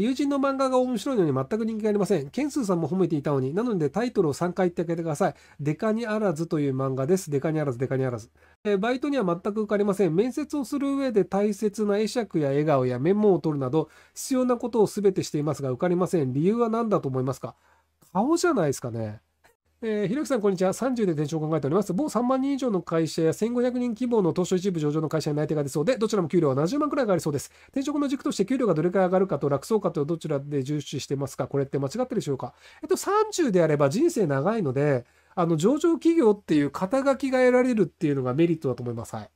友人の漫画が面白いのに全く人気がありません。ケンスーさんも褒めていたのに。なのでタイトルを3回言ってあげてください。デカにあらずという漫画です。デカにあらず、デカにあらず。えー、バイトには全く受かりません。面接をする上で大切な会釈や笑顔やメモを取るなど、必要なことを全てしていますが受かりません。理由は何だと思いますか顔じゃないですかね。えー、ひろきさん、こんにちは。30で転職を考えております。某3万人以上の会社や1500人規模の東証一部上場の会社に内定が出そうで、どちらも給料は70万くらい上がりそうです。転職の軸として給料がどれくらい上がるかと楽そうかとどちらで重視してますかこれって間違ってるでしょうかえっと、30であれば人生長いので、あの、上場企業っていう肩書きが得られるっていうのがメリットだと思います。はい。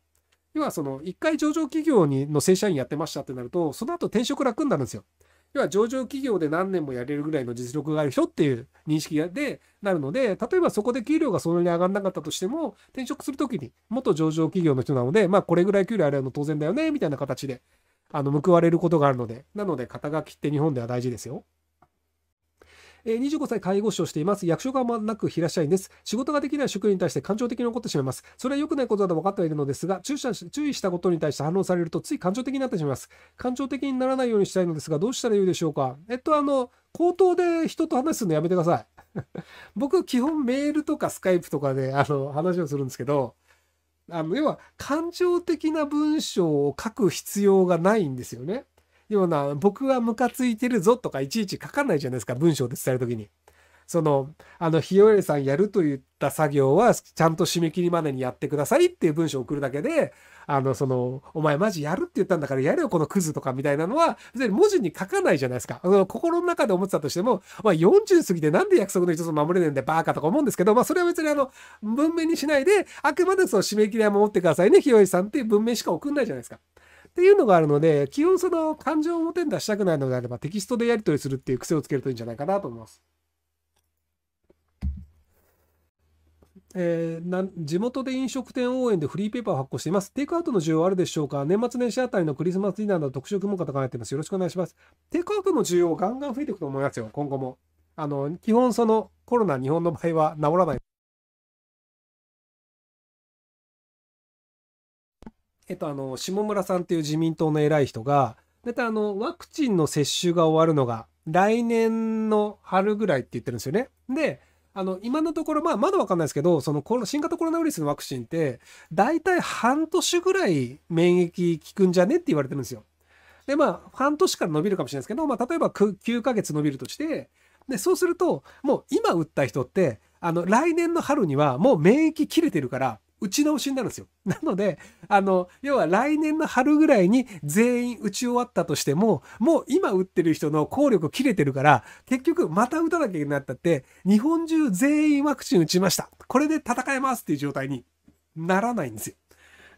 要は、その、一回上場企業にの正社員やってましたってなると、その後転職楽になるんですよ。要は上場企業で何年もやれるぐらいの実力がある人っていう認識でなるので、例えばそこで給料がそんなに上がらなかったとしても、転職するときに元上場企業の人なので、まあこれぐらい給料あるの当然だよね、みたいな形で、あの、報われることがあるので、なので肩書きって日本では大事ですよ。えー、25歳介護士をしています。役所側まなく平社員です。仕事ができない職員に対して感情的に怒ってしまいます。それは良くないことだと分かってはいるのですが、注意したことに対して反応されるとつい感情的になってしまいます。感情的にならないようにしたいのですが、どうしたらよいでしょうか。えっと、あの、口頭で人と話すのやめてください。僕、基本メールとかスカイプとかで、あの、話をするんですけど、あの、要は、感情的な文章を書く必要がないんですよね。ような、僕はムカついてるぞとかいちいち書かないじゃないですか、文章で伝えるときに。その、あの、ひよえさんやるといった作業は、ちゃんと締め切りまでにやってくださいっていう文章を送るだけで、あの、その、お前マジやるって言ったんだからやれよ、このクズとかみたいなのは、別に文字に書かないじゃないですか。あの、心の中で思ってたとしても、まあ、40過ぎてなんで約束の一つを守れねえんだババカとか思うんですけど、まあ、それは別にあの、文面にしないで、あくまでその締め切りは守ってくださいね、ひよえさんっていう文面しか送んないじゃないですか。っていうのがあるので、基本その感情を表に出したくないのであれば、テキストでやり取りするっていう癖をつけるといいんじゃないかなと思います。えー、な地元で飲食店応援でフリーペーパーを発行しています。テイクアウトの需要あるでしょうか年末年始あたりのクリスマスディナーの特色文化と考えています。よろしくお願いします。テイクアウトの需要ガンガン増えていくと思いますよ、今後も。あの、基本そのコロナ日本の場合は治らない。えっと、あの下村さんっていう自民党の偉い人が大体あのワクチンの接種が終わるのが来年の春ぐらいって言ってるんですよね。であの今のところ、まあ、まだ分かんないですけどその新型コロナウイルスのワクチンって大体半年ぐらい免疫効くんじゃねって言われてるんですよ。でまあ半年から伸びるかもしれないですけど、まあ、例えば9ヶ月伸びるとしてでそうするともう今打った人ってあの来年の春にはもう免疫切れてるから打ち直しになるんですよ。なので、あの、要は来年の春ぐらいに全員打ち終わったとしても、もう今打ってる人の効力切れてるから、結局また打たなきゃいけなったって、日本中全員ワクチン打ちました。これで戦えますっていう状態にならないんですよ。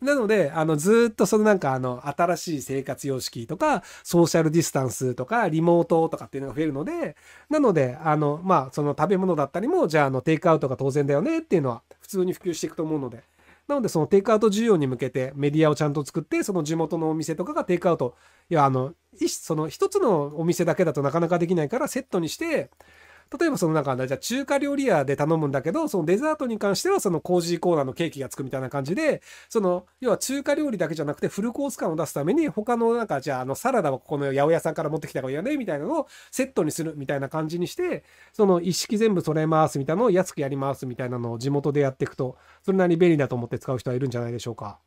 なので、あの、ずっとそのなんかあの、新しい生活様式とか、ソーシャルディスタンスとか、リモートとかっていうのが増えるので、なので、あの、まあ、その食べ物だったりも、じゃあ、あの、テイクアウトが当然だよねっていうのは、普通に普及していくと思うので、なのでそのテイクアウト需要に向けてメディアをちゃんと作ってその地元のお店とかがテイクアウトいやあのその一つのお店だけだとなかなかできないからセットにして例えばそのなんか、じゃあ中華料理屋で頼むんだけど、そのデザートに関してはそのコージーコーナーのケーキがつくみたいな感じで、その、要は中華料理だけじゃなくてフルコース感を出すために、他のなんか、じゃああのサラダはここの八百屋さんから持ってきた方がいいよね、みたいなのをセットにするみたいな感じにして、その一式全部そえますみたいなのを安くやりますみたいなのを地元でやっていくと、それなりに便利だと思って使う人はいるんじゃないでしょうか。